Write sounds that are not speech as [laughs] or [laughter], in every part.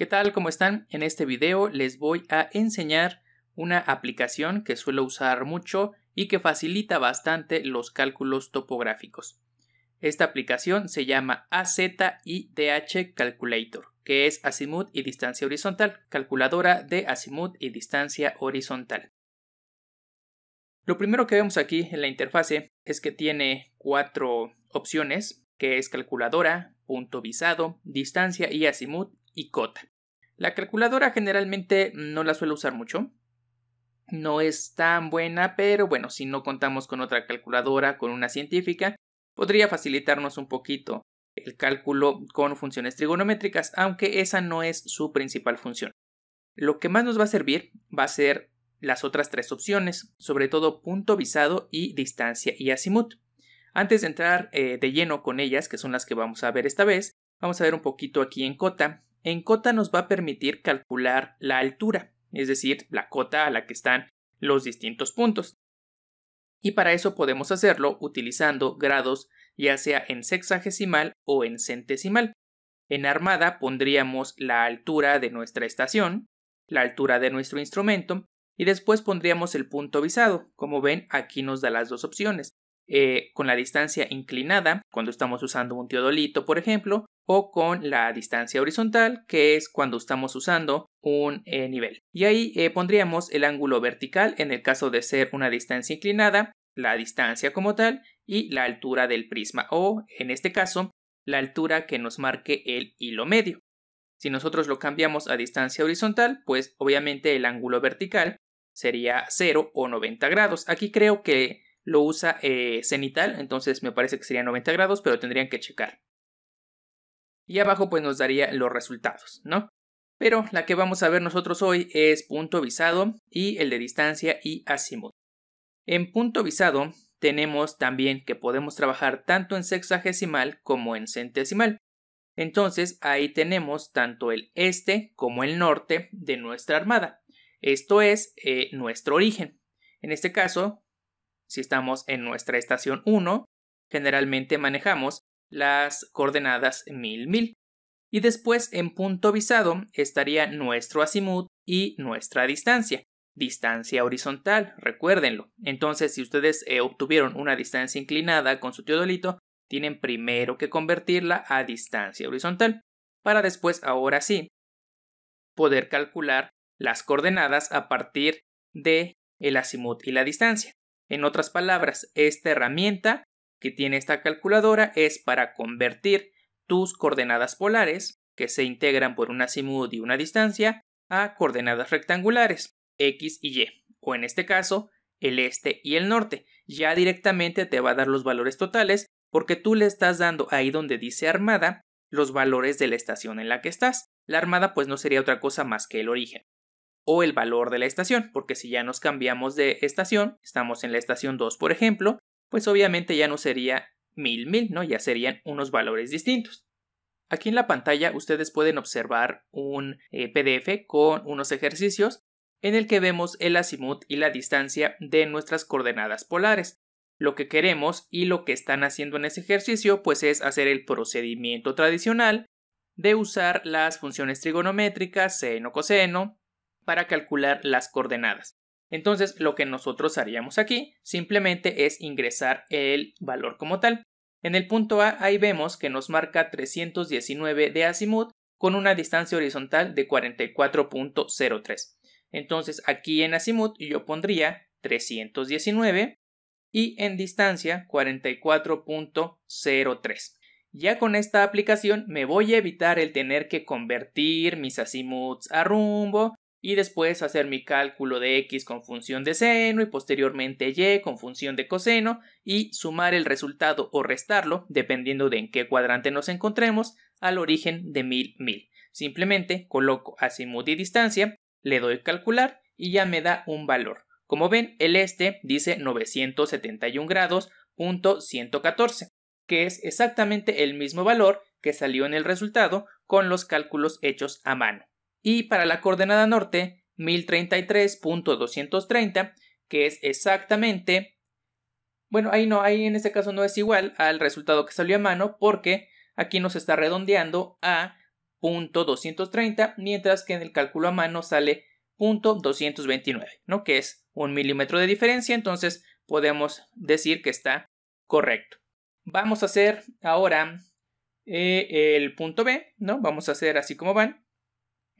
¿Qué tal? ¿Cómo están? En este video les voy a enseñar una aplicación que suelo usar mucho y que facilita bastante los cálculos topográficos. Esta aplicación se llama AZIDH Calculator, que es azimut y distancia horizontal, calculadora de azimut y distancia horizontal. Lo primero que vemos aquí en la interfase es que tiene cuatro opciones, que es calculadora, punto visado, distancia y azimut y cota. La calculadora generalmente no la suelo usar mucho. No es tan buena, pero bueno, si no contamos con otra calculadora, con una científica, podría facilitarnos un poquito el cálculo con funciones trigonométricas, aunque esa no es su principal función. Lo que más nos va a servir va a ser las otras tres opciones, sobre todo punto visado y distancia y azimut. Antes de entrar eh, de lleno con ellas, que son las que vamos a ver esta vez, vamos a ver un poquito aquí en cota en cota nos va a permitir calcular la altura, es decir, la cota a la que están los distintos puntos. Y para eso podemos hacerlo utilizando grados ya sea en sexagesimal o en centesimal. En armada pondríamos la altura de nuestra estación, la altura de nuestro instrumento y después pondríamos el punto visado. Como ven, aquí nos da las dos opciones. Eh, con la distancia inclinada, cuando estamos usando un teodolito, por ejemplo, o con la distancia horizontal, que es cuando estamos usando un eh, nivel. Y ahí eh, pondríamos el ángulo vertical en el caso de ser una distancia inclinada, la distancia como tal y la altura del prisma o, en este caso, la altura que nos marque el hilo medio. Si nosotros lo cambiamos a distancia horizontal, pues obviamente el ángulo vertical sería 0 o 90 grados. Aquí creo que lo usa eh, cenital, entonces me parece que sería 90 grados, pero tendrían que checar y abajo pues nos daría los resultados, ¿no? Pero la que vamos a ver nosotros hoy es punto visado y el de distancia y azimut. En punto visado tenemos también que podemos trabajar tanto en sexagesimal como en centesimal. Entonces ahí tenemos tanto el este como el norte de nuestra armada. Esto es eh, nuestro origen. En este caso, si estamos en nuestra estación 1, generalmente manejamos las coordenadas 1000, 1000. Y después en punto visado estaría nuestro azimut y nuestra distancia. Distancia horizontal, recuérdenlo. Entonces, si ustedes eh, obtuvieron una distancia inclinada con su teodolito, tienen primero que convertirla a distancia horizontal, para después, ahora sí, poder calcular las coordenadas a partir de el azimut y la distancia. En otras palabras, esta herramienta que tiene esta calculadora es para convertir tus coordenadas polares, que se integran por un azimut y una distancia, a coordenadas rectangulares, x y y, o en este caso, el este y el norte. Ya directamente te va a dar los valores totales porque tú le estás dando ahí donde dice armada los valores de la estación en la que estás. La armada pues no sería otra cosa más que el origen o el valor de la estación, porque si ya nos cambiamos de estación, estamos en la estación 2 por ejemplo, pues obviamente ya no sería 1000 mil, ¿no? Ya serían unos valores distintos. Aquí en la pantalla ustedes pueden observar un eh, PDF con unos ejercicios en el que vemos el azimut y la distancia de nuestras coordenadas polares. Lo que queremos y lo que están haciendo en ese ejercicio pues es hacer el procedimiento tradicional de usar las funciones trigonométricas seno coseno para calcular las coordenadas. Entonces lo que nosotros haríamos aquí simplemente es ingresar el valor como tal. En el punto A ahí vemos que nos marca 319 de azimut con una distancia horizontal de 44.03. Entonces aquí en azimut yo pondría 319 y en distancia 44.03. Ya con esta aplicación me voy a evitar el tener que convertir mis azimuts a rumbo y después hacer mi cálculo de x con función de seno y posteriormente y con función de coseno y sumar el resultado o restarlo, dependiendo de en qué cuadrante nos encontremos, al origen de 1000 1000. Simplemente coloco así y distancia, le doy calcular y ya me da un valor. Como ven, el este dice 971 grados, punto 114, que es exactamente el mismo valor que salió en el resultado con los cálculos hechos a mano y para la coordenada norte 1033.230, que es exactamente, bueno, ahí no, ahí en este caso no es igual al resultado que salió a mano porque aquí nos está redondeando a .230, mientras que en el cálculo a mano sale .229, ¿no? Que es un milímetro de diferencia, entonces podemos decir que está correcto. Vamos a hacer ahora eh, el punto B, ¿no? Vamos a hacer así como van.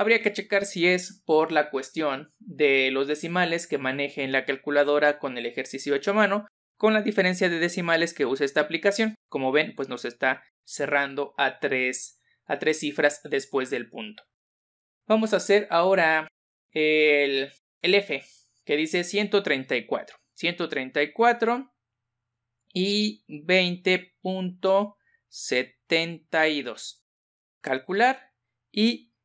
Habría que checar si es por la cuestión de los decimales que maneje en la calculadora con el ejercicio hecho a mano, con la diferencia de decimales que usa esta aplicación. Como ven, pues nos está cerrando a tres, a cifras después del punto. Vamos a hacer ahora el, el F, que dice 134. 134 y 20.72. Calcular y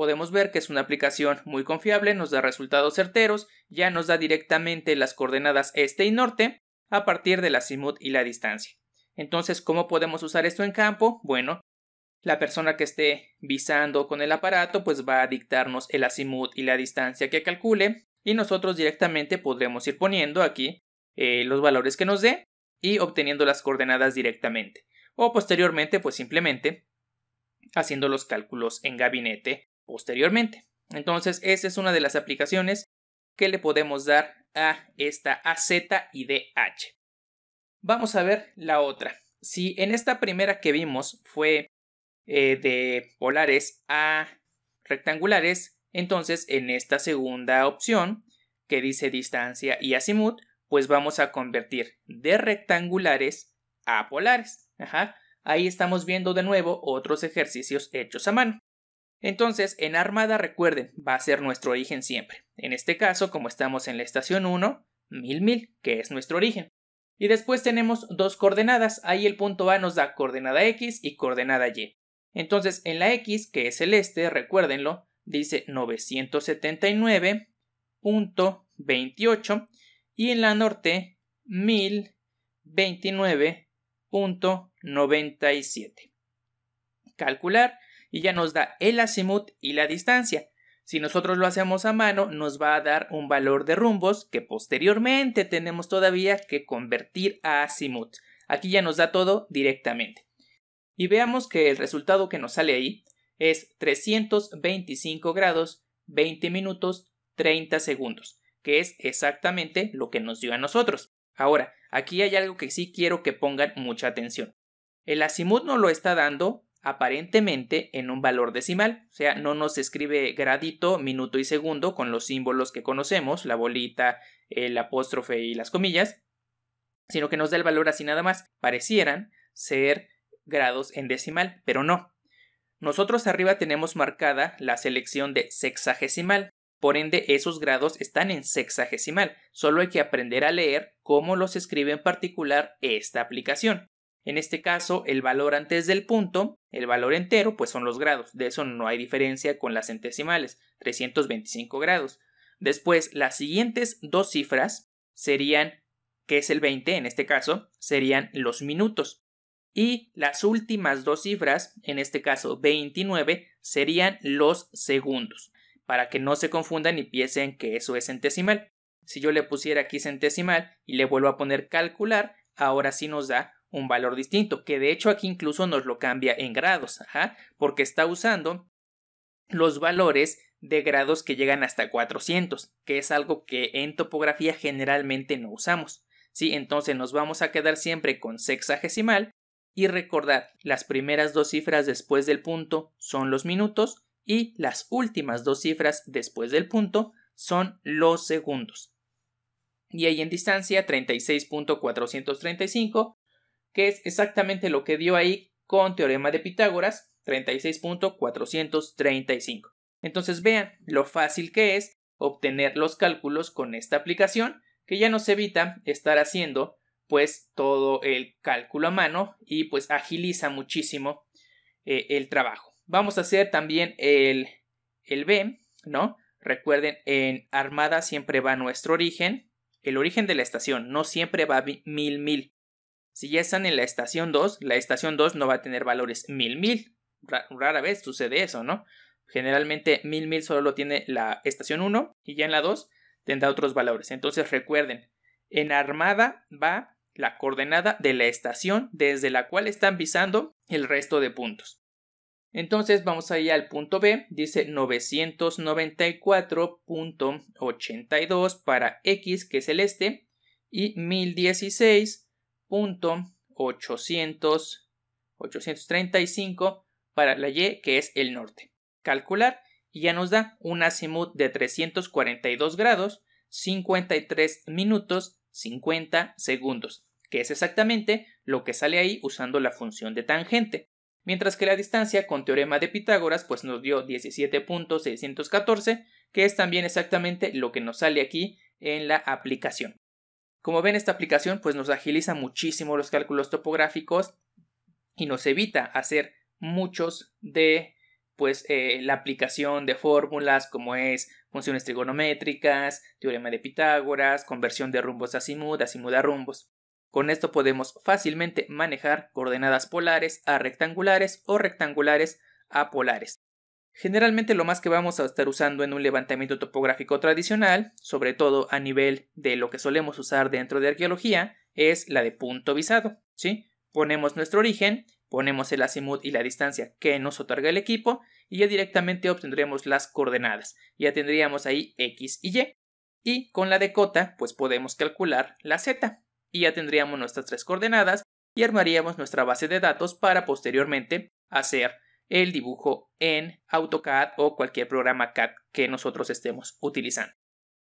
podemos ver que es una aplicación muy confiable, nos da resultados certeros, ya nos da directamente las coordenadas este y norte a partir de la azimut y la distancia. Entonces, ¿cómo podemos usar esto en campo? Bueno, la persona que esté visando con el aparato pues va a dictarnos el azimut y la distancia que calcule y nosotros directamente podremos ir poniendo aquí eh, los valores que nos dé y obteniendo las coordenadas directamente. O posteriormente pues simplemente haciendo los cálculos en gabinete posteriormente. Entonces, esa es una de las aplicaciones que le podemos dar a esta AZ y DH. Vamos a ver la otra. Si en esta primera que vimos fue eh, de polares a rectangulares, entonces en esta segunda opción que dice distancia y azimut, pues vamos a convertir de rectangulares a polares. Ahí estamos viendo de nuevo otros ejercicios hechos a mano. Entonces, en Armada recuerden, va a ser nuestro origen siempre. En este caso, como estamos en la estación 1, 1000 que es nuestro origen. Y después tenemos dos coordenadas, ahí el punto A nos da coordenada X y coordenada Y. Entonces, en la X, que es el este, recuérdenlo, dice 979.28 y en la norte 1029.97. Calcular y ya nos da el azimut y la distancia. Si nosotros lo hacemos a mano, nos va a dar un valor de rumbos que posteriormente tenemos todavía que convertir a azimut. Aquí ya nos da todo directamente. Y veamos que el resultado que nos sale ahí es 325 grados, 20 minutos, 30 segundos, que es exactamente lo que nos dio a nosotros. Ahora, aquí hay algo que sí quiero que pongan mucha atención. El azimut nos lo está dando aparentemente en un valor decimal, o sea, no nos escribe gradito, minuto y segundo con los símbolos que conocemos, la bolita, el apóstrofe y las comillas, sino que nos da el valor así nada más. Parecieran ser grados en decimal, pero no. Nosotros arriba tenemos marcada la selección de sexagesimal, por ende esos grados están en sexagesimal, solo hay que aprender a leer cómo los escribe en particular esta aplicación. En este caso, el valor antes del punto, el valor entero, pues son los grados. De eso no hay diferencia con las centesimales, 325 grados. Después, las siguientes dos cifras serían, que es el 20 en este caso, serían los minutos. Y las últimas dos cifras, en este caso 29, serían los segundos, para que no se confundan y piensen que eso es centesimal. Si yo le pusiera aquí centesimal y le vuelvo a poner calcular, ahora sí nos da un valor distinto, que de hecho aquí incluso nos lo cambia en grados, porque está usando los valores de grados que llegan hasta 400, que es algo que en topografía generalmente no usamos. ¿sí? Entonces nos vamos a quedar siempre con sexagesimal y recordar, las primeras dos cifras después del punto son los minutos y las últimas dos cifras después del punto son los segundos. Y ahí en distancia 36.435 que es exactamente lo que dio ahí con teorema de Pitágoras 36.435. Entonces vean lo fácil que es obtener los cálculos con esta aplicación, que ya nos evita estar haciendo pues todo el cálculo a mano y pues agiliza muchísimo eh, el trabajo. Vamos a hacer también el, el B, ¿no? Recuerden, en Armada siempre va nuestro origen, el origen de la estación, no siempre va mil mil. Si ya están en la estación 2, la estación 2 no va a tener valores 1000 Rara vez sucede eso, ¿no? Generalmente 1000 solo lo tiene la estación 1 y ya en la 2 tendrá otros valores. Entonces recuerden, en armada va la coordenada de la estación desde la cual están visando el resto de puntos. Entonces vamos ahí al punto B, dice 994.82 para X, que es el este, y 1016 800, 835 para la Y, que es el norte. Calcular y ya nos da un azimut de 342 grados, 53 minutos, 50 segundos, que es exactamente lo que sale ahí usando la función de tangente. Mientras que la distancia con teorema de Pitágoras pues nos dio 17.614, que es también exactamente lo que nos sale aquí en la aplicación. Como ven, esta aplicación pues nos agiliza muchísimo los cálculos topográficos y nos evita hacer muchos de pues eh, la aplicación de fórmulas como es funciones trigonométricas, teorema de Pitágoras, conversión de rumbos a azimut, azimut a rumbos. Con esto podemos fácilmente manejar coordenadas polares a rectangulares o rectangulares a polares. Generalmente lo más que vamos a estar usando en un levantamiento topográfico tradicional, sobre todo a nivel de lo que solemos usar dentro de arqueología, es la de punto visado, ¿sí? Ponemos nuestro origen, ponemos el azimut y la distancia que nos otorga el equipo y ya directamente obtendremos las coordenadas. Ya tendríamos ahí X y Y. Y con la de cota, pues podemos calcular la Z. Y ya tendríamos nuestras tres coordenadas y armaríamos nuestra base de datos para posteriormente hacer el dibujo en AutoCAD o cualquier programa CAD que nosotros estemos utilizando.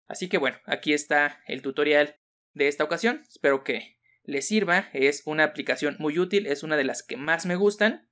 Así que bueno, aquí está el tutorial de esta ocasión. Espero que les sirva. Es una aplicación muy útil, es una de las que más me gustan.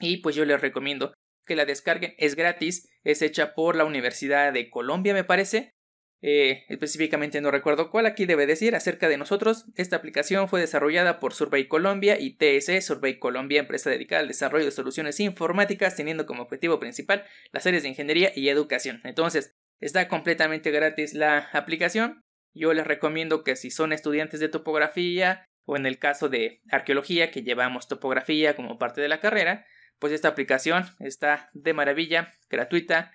Y pues yo les recomiendo que la descarguen. Es gratis, es hecha por la Universidad de Colombia, me parece. Eh, específicamente no recuerdo cuál, aquí debe decir acerca de nosotros. Esta aplicación fue desarrollada por Survey Colombia y TS e, Survey Colombia, empresa dedicada al desarrollo de soluciones informáticas, teniendo como objetivo principal las áreas de ingeniería y educación. Entonces, está completamente gratis la aplicación. Yo les recomiendo que si son estudiantes de topografía o en el caso de arqueología, que llevamos topografía como parte de la carrera, pues esta aplicación está de maravilla, gratuita,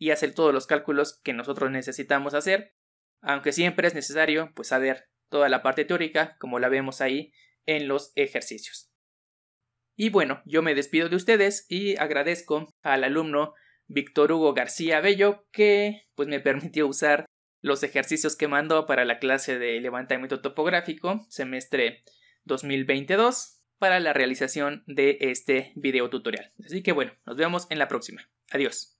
y hacer todos los cálculos que nosotros necesitamos hacer, aunque siempre es necesario pues saber toda la parte teórica como la vemos ahí en los ejercicios. Y bueno, yo me despido de ustedes y agradezco al alumno Víctor Hugo García Bello que pues me [laughs] permitió usar los ejercicios que mandó para la clase de levantamiento topográfico semestre 2022 para la realización de este video tutorial. Así que bueno, nos vemos en la próxima. Adiós.